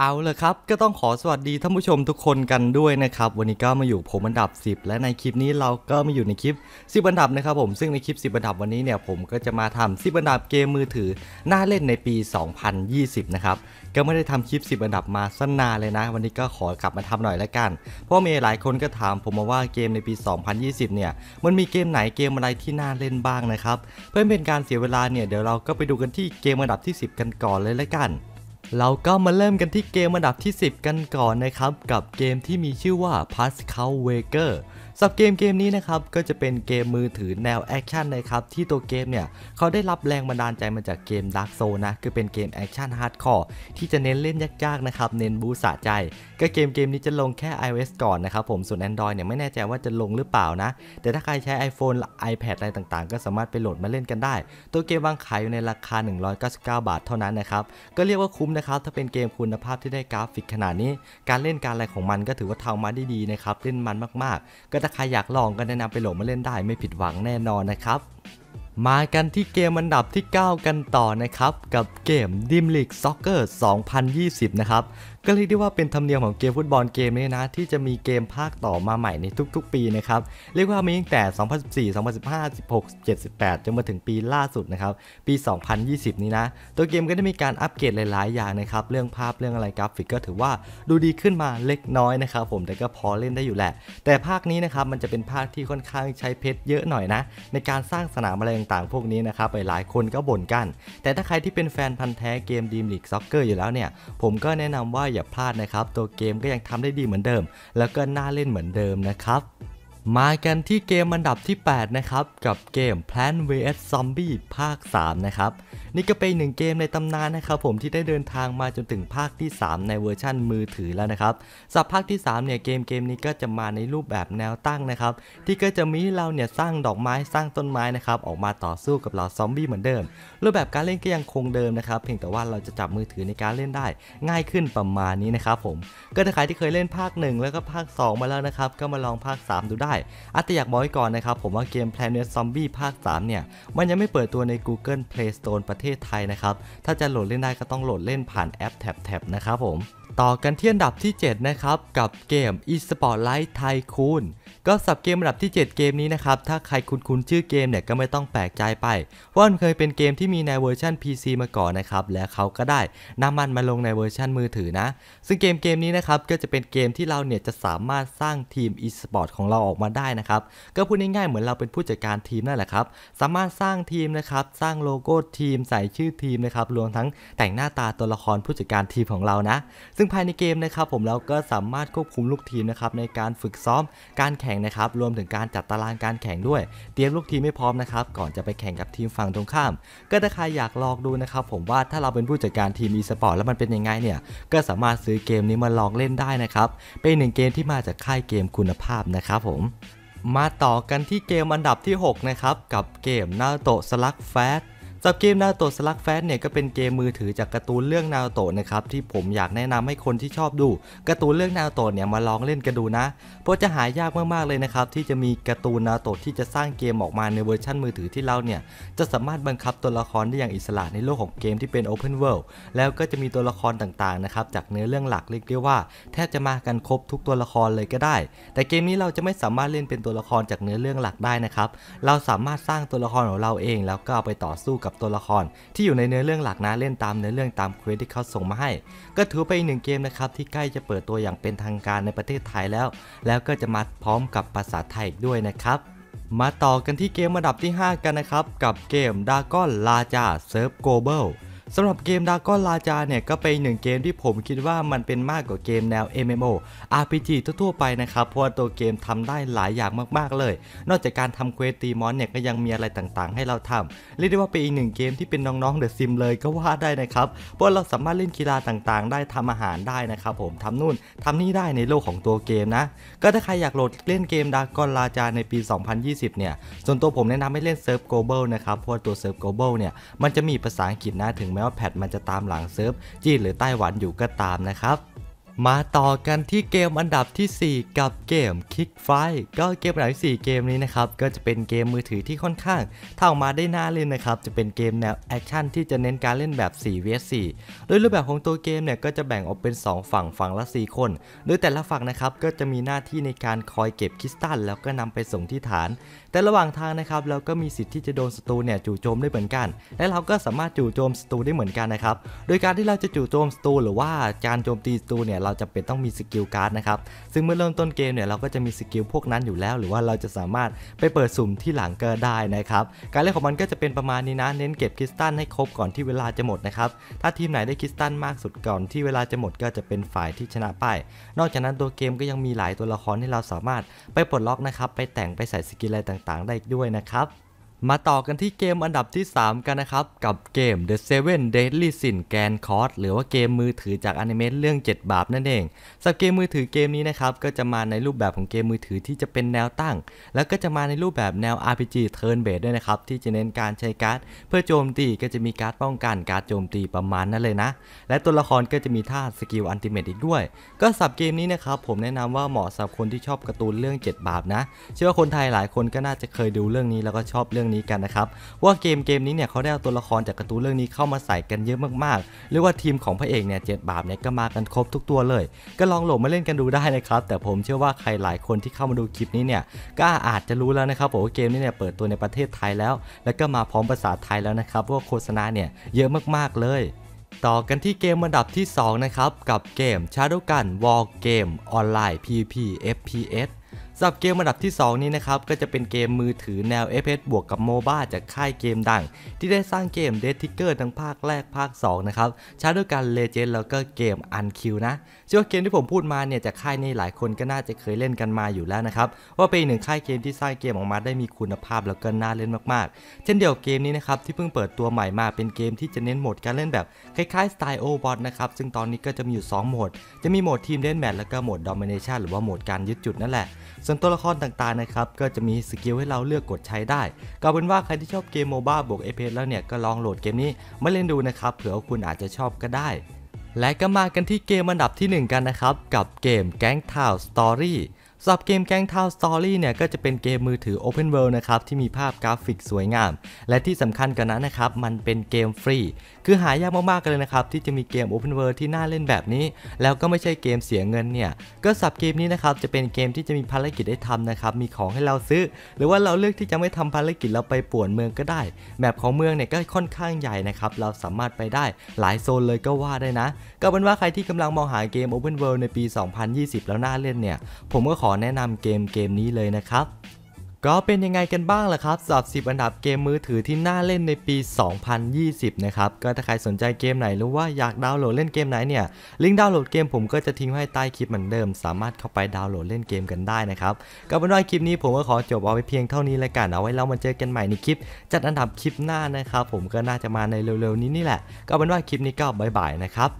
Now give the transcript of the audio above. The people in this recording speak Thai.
เอาเลยครับก็ต้องขอสวัสดีท่านผู้ชมทุกคนกันด้วยนะครับวันนี้ก็มาอยู่ผมอันดับ 10 และในคลิปนี้เราก็มาอยู่ในคลิป 10อันดับนะครับ ผมซึ่งในคลิป 10อันดับวันนี้เนี่ยผมก็จะมาทำ 10 อันดับเกมมือถือน่าเล่นในปี 2020 นะครับก็ไม่ได้ทำคลิป 10 อันดับมาสั้นนานเลยนะ วันนี้ก็ขอกลับมาทำหน่อยละกัน เพราะมีหลายคนก็ถามผมมาว่าเกมในปี 2020 เนี่ยมันมีเกมไหนเกมอะไรที่น่าเล่นบ้างนะครับเพื่อเป็นการเสียเวลาเนี่ยเดี๋ยวเราก็ไปดูกันที่เกมอันดับที่ 10 กันก่อนเลยลวกันเราก็มาเริ่มกันที่เกมอันดับที่ 10 กันก่อนนะครับ กับเกมที่มีชื่อว่า Pascal Wager สับเกมเกมนี้นะครับ ก็จะเป็นเกมมือถือแนวแอคชั่นนะครับ ที่ตัวเกมเนี่ย เขาได้รับแรงบันดาลใจมาจากเกม Dark s o u l นะ คือเป็นเกมแอคชั่นฮาร์ดคอร์ที่จะเน้นเล่นยากๆนะครับ เน้นบูสะใจ ก็เกมเกมนี้จะลงแค่ iOS ก่อนนะครับ ผมส่วน Android เนี่ยไม่แน่ใจว่าจะลงหรือเปล่านะ แต่ถ้าใครใช้ iPhone iPad อะไรต่างๆ ก็สามารถไปโหลดมาเล่นกันได้ ตัวเกมวางขายอยู่ในราคา 199 บาทเท่านั้นนะครับก็เรียกว่าคุ้มนะครับถ้าเป็นเกมคุณภาพที่ได้กราฟิกขนาดนี้ การเล่นการอะไรของมันก็ถือว่าทำมาได้ดีนะครับเล่นมันมาก ๆ ก็ถ้าใครอยากลองก็แนะนำไปโหลดมาเล่นได้ไม่ผิดหวังแน่นอนนะครับ มากันที่เกมอันดับที่ 9 กันต่อนะครับ กับเกม Dim League Soccer 2020 นะครับก็เรียกได้ว่าเป็นธรรมเนียมของเกมฟุตบอลเกมนี้นะที่จะมีเกมภาคต่อมาใหม่ในทุกๆปีนะครับเรียกว่ามีตั้งแต่ 2014 2015 16 78จนมาถึงปีล่าสุดนะครับปี 2020 นี้นะตัวเกมก็ได้มีการอัปเกรดหลายๆอย่างนะครับเรื่องภาพเรื่องอะไรกราฟิกก็ถือว่าดูดีขึ้นมาเล็กน้อยนะครับผมแต่ก็พอเล่นได้อยู่แหละ แต่ภาคนี้นะครับมันจะเป็นภาคที่ค่อนข้างใช้เพชรเยอะหน่อยนะในการสร้างสนามอะไรต่างๆพวกนี้นะครับหลายคนก็บ่นกัน แต่ถ้าใครที่เป็นแฟนพันธ์แท้เกมดีมลีกซ็อกเกอร์อยู่แล้วเนี่ยผมก็แนะนำว่าอย่าพลาดนะครับ ตัวเกมก็ยังทำได้ดีเหมือนเดิม แล้วก็น่าเล่นเหมือนเดิมนะครับมากันที่เกมอันดับที่8นะครับกับเกม Plant vs Zombie ภาค3นะครับนี่ก็เป็นหนึ่งเกมในตำนานนะครับผมที่ได้เดินทางมาจนถึงภาคที่ 3 ในเวอร์ชั่นมือถือแล้วนะครับสับภาคที่3เนี่ยเกมเกมนี้ก็จะมาในรูปแบบแนวตั้งนะครับที่ก็จะมีเราเนี่ยสร้างดอกไม้สร้างต้นไม้นะครับออกมาต่อสู้กับเหล่าซอมบี้เหมือนเดิมรูปแบบการเล่นก็ยังคงเดิมนะครับเพียงแต่ว่าเราจะจับมือถือในการเล่นได้ ง่ายขึ้นประมาณนี้นะครับผมก็ถ้าใครที่เคยเล่นภาค1แล้วก็ภาค2 มาแล้วนะครับก็มาลองภาค 3 ดูได้อาจจะอยากบอกไว้ก่อนนะครับผมว่าเกม Planet Zombie ภาค 3 เนี่ย มันยังไม่เปิดตัวใน Google Play Store ประเทศไทยนะครับ ถ้าจะโหลดเล่นได้ก็ต้องโหลดเล่นผ่านแอปแท็บๆนะครับผมต่อกันที่อันดับที่7นะครับกับเกม eSportlight ไทคูนก็สับเกมอันดับที่ 7 เกมนี้นะครับถ้าใครคุ้นๆชื่อเกมเนี่ยก็ไม่ต้องแปลกใจไป ว่ามันเคยเป็นเกมที่มีในเวอร์ชัน PC มาก่อนนะครับและเขาก็ได้นำมันมาลงในเวอร์ชันมือถือนะ ซึ่งเกมเกมนี้นะครับก็จะเป็นเกมที่เราเนี่ยจะสามารถสร้างทีม eSport ของเราออกมาได้นะครับ ก็พูดง่ายๆเหมือนเราเป็นผู้จัดการทีมนั่นแหละครับสามารถสร้างทีมนะครับสร้างโลโก้ทีม ใส่ชื่อทีมนะครับรวมทั้งแต่งหน้าตาตัวละครผู้จัดการทีมของเรานะซึ่งงภายในเกมนะครับผมเราก็สามารถควบคุมลูกทีมนะครับในการฝึกซ้อมการแข่งนะครับรวมถึงการจัดตารางการแข่งด้วย เตรียมลูกทีมไม่พร้อมนะครับก่อนจะไปแข่งกับทีมฝั่งตรงข้าม ก็ถ้าใครอยากลองดูนะครับผมว่าถ้าเราเป็นผู้จัดการทีมอีสปอร์ตแล้วมันเป็นยังไงเนี่ยก็สามารถซื้อเกมนี้มาลองเล่นได้นะครับเป็นหนึ่งเกมที่มาจากค่ายเกมคุณภาพนะครับผมมาต่อกันที่เกมอันดับที่6นะครับกับเกมนาโตสลักแฟ์สำหรับเกมนาโตสลักแฟนเนี่ยก็เป็นเกมมือถือจากการ์ตูนเรื่องนาโตนะครับ ที่ผมอยากแนะนำให้คนที่ชอบดูการ์ตูนเรื่องนาโตเนี่ยมาลองเล่นกันดูนะเพราะจะหายากมากๆเลยนะครับที่จะมีการ์ตูนนาโตที่จะสร้างเกมออกมาในเวอร์ชั่นมือถือที่เราเนี่ยจะสามารถบังคับตัวละครได้อย่างอิสระในโลกของเกมที่เป็น Open World แล้วก็จะมีตัวละครต่างๆนะครับจากเนื้อเรื่องหลักเรียกได้ว่า แทบจะมากันครบทุกตัวละครเลยก็ได้ แต่เกมนี้เราจะไม่สามารถเล่นเป็นตัวละครจากเนื้อเรื่องหลักได้นะครับเราสามารถสร้างตัวละครของเราเอง แล้วก็เอาไปต่อสู้กับตัวละครที่อยู่ในเนื้อเรื่องหลักนะ เล่นตามเนื้อเรื่องตามเควสที่เขาส่งมาให้ ก็ถือไปอีกหนึ่งเกมนะครับ ที่ใกล้จะเปิดตัวอย่างเป็นทางการในประเทศไทยแล้ว แล้วก็จะมาพร้อมกับภาษาไทยอีกด้วยนะครับ มาต่อกันที่เกมระดับที่ 5 กันนะครับ กับเกมดากอนลาจาเซิร์ฟโกเบิลสำหรับเกมดาก้อนลาจาเนี่ย ก็เป็นหนึ่งเกมที่ผมคิดว่ามันเป็นมากกว่าเกมแนว MMO RPG ทั่วๆไปนะครับ เพราะว่าตัวเกมทำได้หลายอย่างมากๆเลย นอกจากการทำเควสตีมอนเนี่ยก็ยังมีอะไรต่างๆ ให้เราทำเรียกได้ว่าเป็นอีกหนึ่งเกมที่เป็นน้องๆเดอะซิมเลยก็ว่าได้นะครับ เพราะเราสามารถเล่นกีฬาต่างๆได้ทำอาหารได้นะครับ ผมทำนู่นทำนี่ได้ในโลกของตัวเกมนะก็ถ้าใครอยากโหลดเล่นเกมดากอนลาจาในปี 2020เนี่ยส่วนตัวผมแนะนำให้เล่นเซิร์ฟโกลบอลนะครับเพราะตัวเซิร์ฟโกลบอลเนี่ยมันจะมีภาษาอังกฤษนะถึงแม้ว่าแพทมันจะตามหลังเซิร์ฟจีนหรือไต้หวันอยู่ก็ตามนะครับมาต่อกันที่เกมอันดับที่ 4 กับเกมคิกไฟก็เกมอันดับที่4เกมนี้นะครับ ก็จะเป็นเกมมือถือที่ค่อนข้างถ้าออกมาได้น่าเล่นนะครับ จะเป็นเกมแนวแอคชั่นที่จะเน้นการเล่นแบบ 4 vs 4โดยรูปแบบของตัวเกมเนี่ย ก็จะแบ่งออกเป็น 2 ฝั่งฝั่งละ 4 คนโดยแต่ละฝั่งนะครับ ก็จะมีหน้าที่ในการคอยเก็บคริสตัลแล้วก็นำไปส่งที่ฐาน แต่ระหว่างทางนะครับเราก็มีสิทธิ์ที่จะโดนศัตรูเนี่ยจู่โจมได้เหมือนกัน และเราก็สามารถจู่โจมศัตรูได้เหมือนกันนะครับโดยการที่เราจะจู่โจมศัตรูหรือว่าการโจมตีศัตรูเนี่ยเราจะเป็นต้องมีสกิลการ์ดนะครับ ซึ่งเมื่อเริ่มต้นเกมเนี่ยเราก็จะมีสกิลพวกนั้นอยู่แล้ว หรือว่าเราจะสามารถไปเปิดสุ่มที่หลังก็ได้นะครับ การเล่นของมันก็จะเป็นประมาณนี้นะเน้นเก็บคริสตัลให้ครบก่อนที่เวลาจะหมดนะครับ ถ้าทีมไหนได้คริสตัลมากสุดก่อนที่เวลาจะหมดก็จะเป็นฝ่ายที่ชนะไป นอกจากนั้นตัวเกมก็ยังมีหลายตัวละครที่เราสามารถไปปลดล็อกนะครับไปแต่งไปใส่สกิลอะไรต่างๆ ได้ด้วยนะครับมาต่อกันที่เกมอันดับที่ 3 กันนะครับกับเกม The Seven Deadly Sin Grand c o s หรือว่าเกมมือถือจากอนิเมะเรื่อง7 บาป นั่นเองสำหรับเกมมือถือเกมนี้นะครับก็จะมาในรูปแบบของเกมมือถือที่จะเป็นแนวตั้ง แล้วก็จะมาในรูปแบบแนว RPG Turn Based ด้วยนะครับที่จะเน้นการใช้การ์ดเพื่อโจมตีก็จะมีการ์ดป้องกันการ์ดโจมตีประมาณนั้นเลยนะ และตัวละครก็จะมีท่าสกิลอันติเมตอีกด้วย ก็สับเกมนี้นะครับผมแนะนำว่าเหมาะสำหรับคนที่ชอบการ์ตูนเรื่อง 7 บาปนะ เชื่อว่าคนไทยหลายคนก็น่าจะเคยดูเรื่องนี้แล้วก็ชอบเรื่องนี้ี้กันนะครับว่าเกมเกมนี้เนี่ยเขาได้เอาตัวละครจากการ์ตูนเรื่องนี้เข้ามาใส่กันเยอะมากๆ เรียกว่าทีมของพระเอกเนี่ยเจ็ดบาปเนี่ยก็มากันครบทุกตัวเลย ก็ลองโหลดมาเล่นกันดูได้นะครับแต่ผมเชื่อว่าใครหลายคนที่เข้ามาดูคลิปนี้เนี่ยก็อาจจะรู้แล้วนะครับผมว่าเกมนี้เนี่ยเปิดตัวในประเทศไทยแล้ว แล้วก็มาพร้อมภาษาไทยแล้วนะครับว่าโฆษณาเนี่ยเยอะมากๆ เลย ต่อกันที่เกมระดับที่2นะครับกับเกม Shadow Gun War Game Online PvP FPS สำหรับเกมระดับที่2นี้นะครับก็จะเป็นเกมมือถือแนว f อ s บวกกับโมบ้าจากค่ายเกมดัง ที่ได้สร้างเกม d e ทิกเกอร์ทั้งภาคแรกภาค 2 นะครับชาด้วยกัน Legend แล้วก็เกม Unkill นะเชื่อว่าเกมที่ผมพูดมาเนี่ยจากค่ายนี้หลายคนก็น่าจะเคยเล่นกันมาอยู่แล้วนะครับว่าเป็นหนึ่งค่ายเกมที่สร้างเกมออกมาได้มีคุณภาพแล้วก็น่าเล่นมาก ๆ เช่นเดียวเกมนี้นะครับที่เพิ่งเปิดตัวใหม่มาเป็นเกมที่จะเน้นโหมดการเล่นแบบคล้ายๆสไตล์โอวอทนะครับซึ่งตอนนี้ก็จะมีอยู่2โหมดจะมีโหมดทีมเล่นแมตช์แล้วก็โหมดดอมิเนชันหรือว่าโหมดการยึดจุดนั่นแหละส่วนตัวละครต่างๆนะครับ ก็จะมีสกิลให้เราเลือกกดใช้ได้ก็เป็นว่าใครที่ชอบเกมโมบ้าบวกเอพแล้วเนี่ย ก็ลองโหลดเกมนี้มาเล่นดูนะครับ เผื่อคุณอาจจะชอบก็ได้ และก็มากันที่เกมอันดับที่ 1 กันนะครับ กับเกมแก๊งทาวสตอรี่สำหรับเกมแกงเทาสตอรี่เนี่ยก็จะเป็นเกมมือถือ Open World นะครับที่มีภาพกราฟิกสวยงาม และที่สำคัญกันนั้นนะครับมันเป็นเกมฟรี คือหายากมากๆเลยนะครับที่จะมีเกม Open World ที่น่าเล่นแบบนี้ แล้วก็ไม่ใช่เกมเสียเงินเนี่ยก็สับเกมนี้นะครับจะเป็นเกมที่จะมีภารกิจให้ทำนะครับมีของให้เราซื้อ หรือว่าเราเลือกที่จะไม่ทำภารกิจเราไปป่วนเมืองก็ได้แบบของเมืองเนี่ยก็ค่อนข้างใหญ่นะครับเราสามารถไปได้หลายโซนเลยก็ว่าได้นะ ก็เป็นว่าใครที่กำลังมองหาเกม Open World ในปี 2020 แล้วน่าเล่นเนี่ยผมก็ขอแนะนำเกมเกมนี้เลยนะครับ ก็เป็นยังไงกันบ้างล่ะครับสอบ10 อันดับเกมมือถือที่น่าเล่นในปี 2020 นะครับก็ถ้าใครสนใจเกมไหนหรือว่าอยากดาวน์โหลดเล่นเกมไหนเนี่ยลิงก์ดาวน์โหลดเกมผมก็จะทิ้งไว้ใต้คลิปเหมือนเดิม สามารถเข้าไปดาวน์โหลดเล่นเกมกันได้นะครับก็เป็นว่าคลิปนี้ผมก็ขอจบเอาไปเพียงเท่านี้แล้วกันเอาไว้เรามาเจอกันใหม่ในคลิป จัดอันดับคลิปหน้านะครับผมก็น่าจะมาในเร็วๆ นี้นี่แหละก็เป็นว่าคลิปนี้ก็บายบายนะครับ